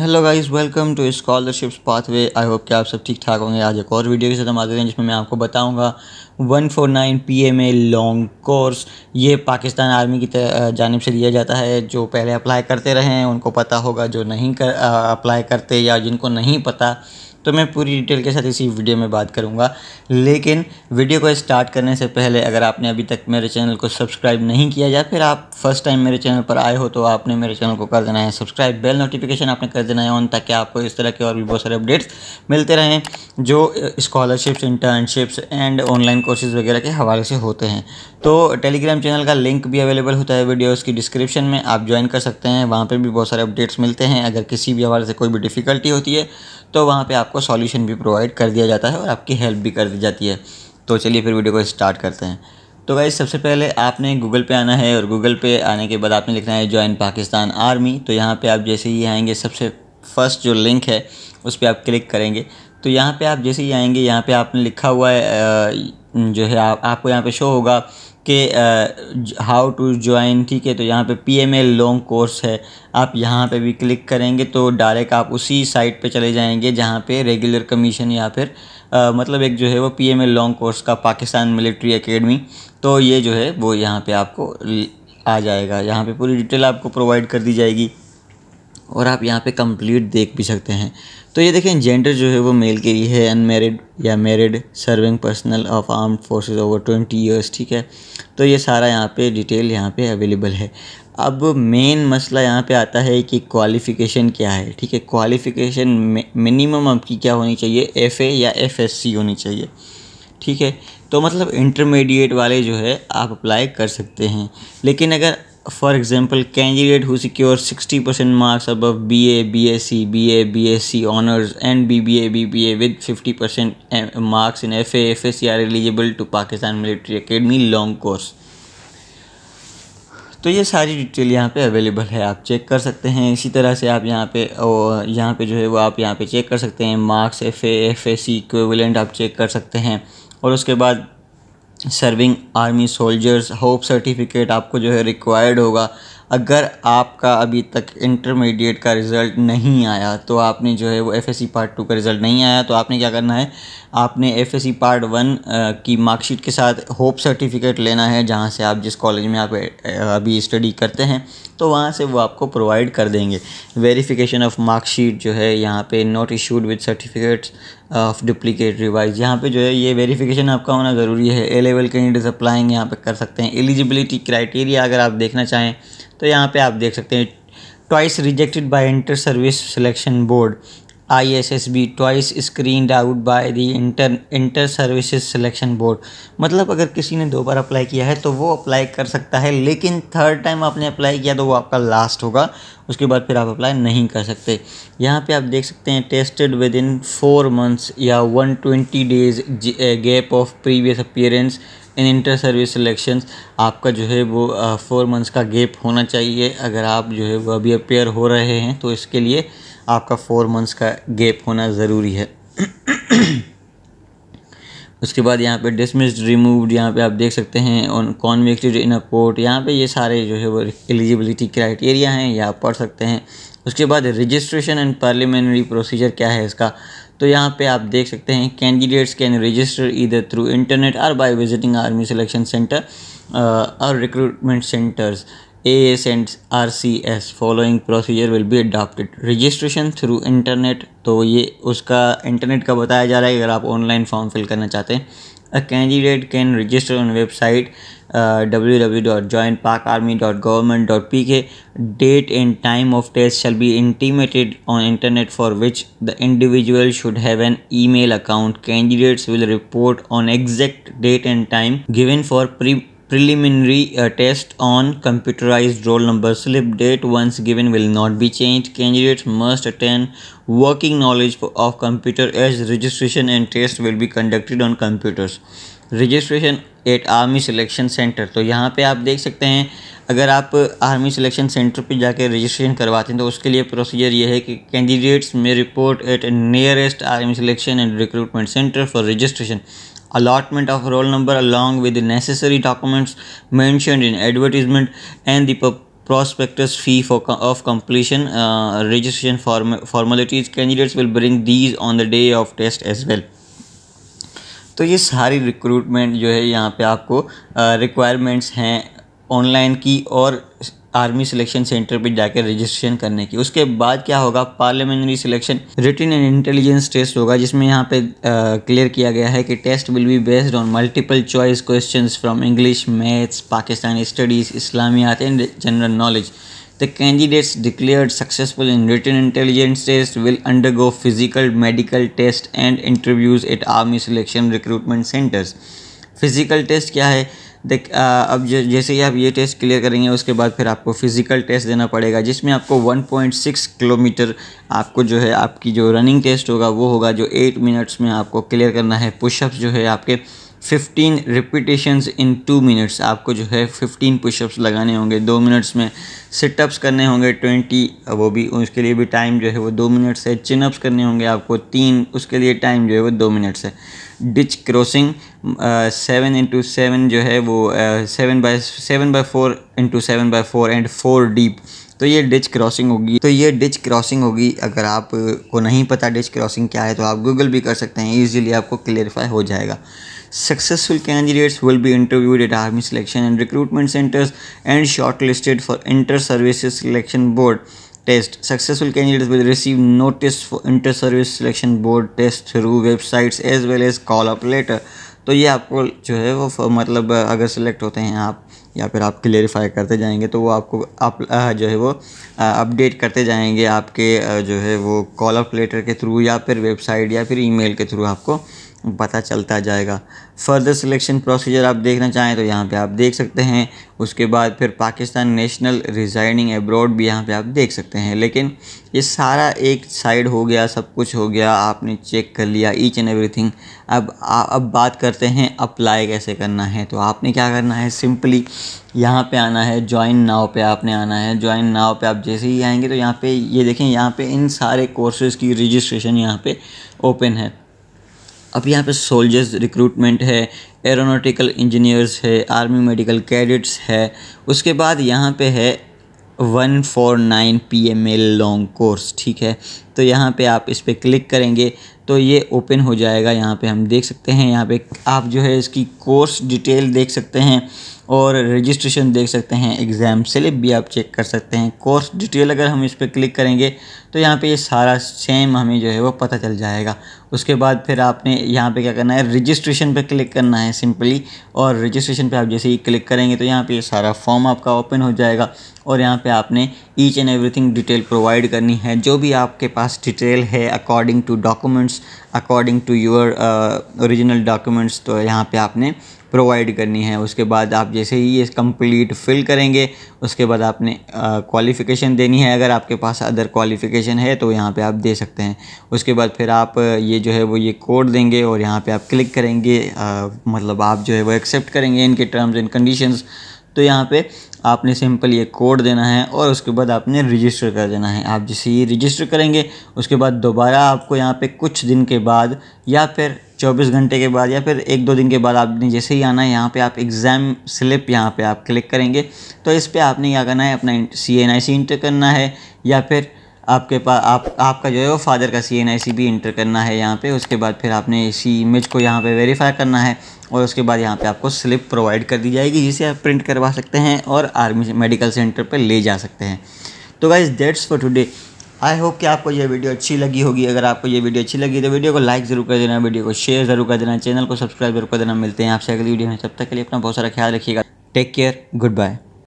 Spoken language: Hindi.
Hello guys welcome to scholarships pathway I hope कि आप सब ठीक ठाक होंगे आज एक और वीडियो के साथ हम आते हैं जिसमें मैं आपको बताऊंगा one four nine P M A long course ये पाकिस्तान आर्मी की जानब से लिया जाता है जो पहले अप्लाई करते रहे हैं उनको पता होगा जो नहीं कर अप्लाई करते या जिनको नहीं पता तो मैं पूरी डिटेल के साथ इसी वीडियो में बात करूंगा लेकिन वीडियो को स्टार्ट करने से पहले अगर आपने अभी तक मेरे चैनल को सब्सक्राइब नहीं किया या फिर आप फर्स्ट टाइम मेरे चैनल पर आए हो तो आपने मेरे चैनल को कर देना है सब्सक्राइब बेल नोटिफिकेशन आपने कर देना है ऑन ताकि आपको इस तरह के और भी बहुत सारे अपडेट्स मिलते रहें जो scholarships internships and online courses वगैरह के हवाले से होते हैं तो टेलीग्राम चैनल का लिंक भी अवेलेबल होता है वीडियोस की डिस्क्रिप्शन में आप ज्वाइन कर सकते हैं वहाँ पे भी बहुत सारे अपडेट्स मिलते हैं अगर किसी भी हवाले से कोई भी डिफ़िकल्टी होती है तो वहाँ पर आपको सॉल्यूशन भी प्रोवाइड कर दिया जाता है और आपकी हेल्प भी कर दी जाती है तो चलिए फिर वीडियो को स्टार्ट करते हैं तो भाई सबसे पहले आपने गूगल पे आना है और गूगल पे आने के बाद आपने लिखना है ज्वाइन पाकिस्तान आर्मी तो यहाँ पे आप जैसे ही आएंगे सबसे फर्स्ट जो लिंक है उस पर आप क्लिक करेंगे तो यहाँ पे आप जैसे ही आएंगे यहाँ पे आपने लिखा हुआ है जो है आ, आपको यहाँ पे शो होगा कि हाउ टू ज्वाइन ठीक है तो यहाँ पे P M L long course है आप यहाँ पे भी क्लिक करेंगे तो डायरेक्ट आप उसी साइट पे चले जाएंगे जहाँ पे रेगुलर कमीशन या फिर आ, मतलब एक जो है वो P M L long course का पाकिस्तान मिलिट्री एकेडमी तो ये जो है वो यहाँ पे आपको आ जाएगा यहाँ पे पूरी डिटेल आपको प्रोवाइड कर दी जाएगी और आप यहाँ पर कम्प्लीट देख भी सकते हैं तो ये देखें जेंडर जो है वो मेल के लिए है अनमेरिड या married serving personnel of armed forces over twenty years ठीक है तो ये सारा यहाँ पे डिटेल यहाँ पे अवेलेबल है अब मेन मसला यहाँ पे आता है कि क्वालिफ़िकेशन क्या है ठीक है क्वालिफ़िकेशन मिनिमम आपकी क्या होनी चाहिए एफ़ या एफ होनी चाहिए ठीक है तो मतलब इंटरमीडिएट वाले जो है आप अप्लाई कर सकते हैं लेकिन अगर for example candidate who secure sixty percent marks अब be above BA B S C honours and B B A B A with fifty percent marks in F F S C are eligible to Pakistan military academy long course तो ये सारी डिटेल यहाँ पर अवेलेबल है आप चेक कर सकते हैं इसी तरह से आप यहाँ पे यहाँ पर जो है वो आप यहाँ पर चेक कर सकते हैं marks F A F S C आप चेक कर सकते हैं और उसके बाद serving army soldiers hope certificate आपको जो है रिक्वायर्ड होगा अगर आपका अभी तक इंटरमीडिएट का रिज़ल्ट नहीं आया तो आपने जो है वो F S C part two का रिज़ल्ट नहीं आया तो आपने क्या करना है आपने F S C part one की मार्कशीट के साथ होप सर्टिफिकेट लेना है जहाँ से आप जिस कॉलेज में आप अभी स्टडी करते हैं तो वहाँ से वो आपको प्रोवाइड कर देंगे वेरीफिकेशन ऑफ मार्कशीट जो है यहाँ पे not issued with certificates of duplicate revise यहाँ पे जो है ये वेरीफिकेशन आपका होना ज़रूरी है ए लेवल कैंडिडेट्स अप्लाइंग यहाँ पे कर सकते हैं एलिजिबिलिटी क्राइटेरिया अगर आप देखना चाहें तो यहाँ पे आप देख सकते हैं twice rejected by inter service selection board I S S B twice screened out by the inter inter services selection board मतलब अगर किसी ने दो बार अप्लाई किया है तो वो अप्लाई कर सकता है लेकिन थर्ड टाइम आपने अप्लाई किया तो वो आपका लास्ट होगा उसके बाद फिर आप अप्लाई नहीं कर सकते यहाँ पे आप देख सकते हैं tested within four months या one twenty days gap of previous appearance in inter service selection आपका जो है वो फोर मंथ्स का गेप होना चाहिए अगर आप जो है वो अभी अपेयर हो रहे हैं तो इसके लिए आपका फोर मंथ्स का गेप होना ज़रूरी है उसके बाद यहाँ पे डिसमिस्ड रिमूव्ड यहाँ पे आप देख सकते हैं on convicted in a court यहाँ पे ये सारे जो है वो एलिजिबिलिटी क्राइटेरिया हैं ये आप पढ़ सकते हैं उसके बाद रजिस्ट्रेशन एंड पार्लियामेंट्री प्रोसीजर क्या है इसका तो यहाँ पे आप देख सकते हैं कैंडिडेट्स कैन रजिस्टर इधर थ्रू इंटरनेट और by visiting army selection centre और recruitment centres A S and R C S following procedure will be adopted registration through internet तो ये उसका इंटरनेट का बताया जा रहा है अगर आप ऑनलाइन फॉर्म फिल करना चाहते हैं a candidate can register on website uh, date and time of test shall be intimated on internet for which the individual should have an email account candidates will report on exact date and time given for pre preliminary uh, test on computerized roll number slip date once given will not be changed candidates must attain working knowledge of computer as registration and test will be conducted on computers registration at army selection centre तो यहाँ पे आप देख सकते हैं अगर आप आर्मी सिलेक्शन सेंटर पे जाके रजिस्ट्रेशन करवाते हैं तो उसके लिए प्रोसीजर ये है कि candidates may report at nearest army selection and recruitment centre for registration allotment of roll number along with the necessary documents mentioned in advertisement and the prospectus fee for of completion uh, registration form formalities candidates will bring these on the day of test as well तो ये सारी रिक्रूटमेंट जो है यहाँ पे आपको रिक्वायरमेंट्स हैं ऑनलाइन की और आर्मी सिलेक्शन सेंटर पर जाकर रजिस्ट्रेशन करने की उसके बाद क्या होगा parliamentary selection return and intelligence test होगा जिसमें यहाँ पे क्लियर किया गया है कि test will be based on multiple choice question from English maths Pakistani studies Islamiyat and general knowledge candidates declare successful in in intelligence test will undergo physical medical test and interviews at army selection recruitment centres physical test क्या है देख अब जैसे ही आप ये टेस्ट क्लियर करेंगे उसके बाद फिर आपको फिज़िकल टेस्ट देना पड़ेगा जिसमें आपको 1.6 किलोमीटर आपको जो है आपकी जो रनिंग टेस्ट होगा वो होगा जो एट मिनट्स में आपको क्लियर करना है पुशअप्स जो है आपके fifteen repetitions in two minutes आपको जो है फिफ्टीन पुशअप्स लगाने होंगे दो मिनट्स में सिटअप्स करने होंगे ट्वेंटी वो भी उसके लिए भी टाइम जो है वो दो मिनट्स है चिनअप्स करने होंगे आपको तीन उसके लिए टाइम जो है वो दो मिनट्स है ditch crossing seven into seven जो है वो seven by seven by four into seven by four and four deep तो ये डिच क्रॉसिंग होगी तो ये डिच क्रॉसिंग होगी अगर आप को नहीं पता डिच क्रॉसिंग क्या है तो आप गूगल भी कर सकते हैं ईजिली आपको क्लेरिफाई हो जाएगा Successful candidates will be interviewed at Army Selection and Recruitment Centers and shortlisted for Inter-Services Selection Board test. Successful candidates will receive notice for Inter-Service Selection Board test through websites as well as call up letter तो ये आपको जो है वो मतलब अगर सेलेक्ट होते हैं आप या फिर आप क्लेरिफाई करते जाएंगे तो वो आपको आप जो है वो अपडेट करते जाएंगे आपके जो है वो कॉल ऑफ लेटर के थ्रू या फिर वेबसाइट या फिर ईमेल के थ्रू आपको पता चलता जाएगा फर्दर सिलेक्शन प्रोसीजर आप देखना चाहें तो यहाँ पे आप देख सकते हैं उसके बाद फिर पाकिस्तान नेशनल रिजाइनिंग एब्रॉड भी यहाँ पे आप देख सकते हैं लेकिन ये सारा एक साइड हो गया सब कुछ हो गया आपने चेक कर लिया ईच एंड एवरीथिंग अब आ, अब बात करते हैं अप्लाई कैसे करना है तो आपने क्या करना है सिंपली यहाँ पे आना है ज्वाइन नाव पे आपने आना है ज्वाइन नाव पे आप जैसे ही आएंगे तो यहाँ पे ये यह देखें यहाँ पे इन सारे कोर्सेज़ की रजिस्ट्रेशन यहाँ पे ओपन है अब यहाँ पे सोल्जर्स रिक्रूटमेंट है एरोनोटिकल इंजीनियर्स है आर्मी मेडिकल कैडेट्स है उसके बाद यहाँ पे है one four nine P M long course ठीक है तो यहाँ पे आप इस पर क्लिक करेंगे तो ये ओपन हो जाएगा यहाँ पे हम देख सकते हैं यहाँ पे आप जो है इसकी कोर्स डिटेल देख सकते हैं और रजिस्ट्रेशन देख सकते हैं एग्ज़ाम स्लिप भी आप चेक कर सकते हैं कोर्स डिटेल अगर हम इस पर क्लिक करेंगे तो यहाँ पे ये सारा सेम हमें जो है वो पता चल जाएगा उसके बाद फिर आपने यहाँ पे क्या करना है रजिस्ट्रेशन पे क्लिक करना है सिंपली और रजिस्ट्रेशन पे आप जैसे ही क्लिक करेंगे तो यहाँ पे ये सारा फॉर्म आपका ओपन हो जाएगा और यहाँ पर आपने each and every detail provide करनी है जो भी आपके पास last डिटेल है according to documents according to your original documents तो यहाँ पे आपने प्रोवाइड करनी है उसके बाद आप जैसे ही ये कंप्लीट फिल करेंगे उसके बाद आपने क्वालिफ़िकेशन uh, देनी है अगर आपके पास अदर क्वालिफ़िकेशन है तो यहाँ पे आप दे सकते हैं उसके बाद फिर आप uh, ये जो है वो ये कोड देंगे और यहाँ पे आप क्लिक करेंगे uh, मतलब आप जो है वो एक्सेप्ट करेंगे इनके टर्म्स एंड कंडीशंस तो यहाँ पे आपने सिंपल ये कोड देना है और उसके बाद आपने रजिस्टर कर देना है आप जैसे ये रजिस्टर करेंगे उसके बाद दोबारा आपको यहाँ पे कुछ दिन के बाद या फिर 24 घंटे के बाद या फिर एक दो दिन के बाद आपने जैसे ही आना है यहाँ पे आप एग्ज़ाम स्लिप यहाँ पे आप क्लिक करेंगे तो इस पर आपने क्या करना है अपना सी एन आई सी इंटर करना है या फिर आपके पास आप आपका जो है वो फादर का सी एन आई सी भी इंटर करना है यहाँ पे उसके बाद फिर आपने इसी इमेज को यहाँ पे वेरीफाई करना है और उसके बाद यहाँ पे आपको स्लिप प्रोवाइड कर दी जाएगी जिसे आप प्रिंट करवा सकते हैं और आर्मी मेडिकल सेंटर पर ले जा सकते हैं तो guys that's for today I hope कि आपको ये वीडियो अच्छी लगी होगी अगर आपको ये वीडियो अच्छी लगी तो वीडियो को लाइक ज़रूर कर देना वीडियो को शेयर ज़रूर कर देना चैनल को सब्सक्राइब जरूर कर देना मिलते हैं आपसे अगली वीडियो में तब तक के लिए अपना बहुत सारा ख्याल रखिएगा टेक केयर गुड बाय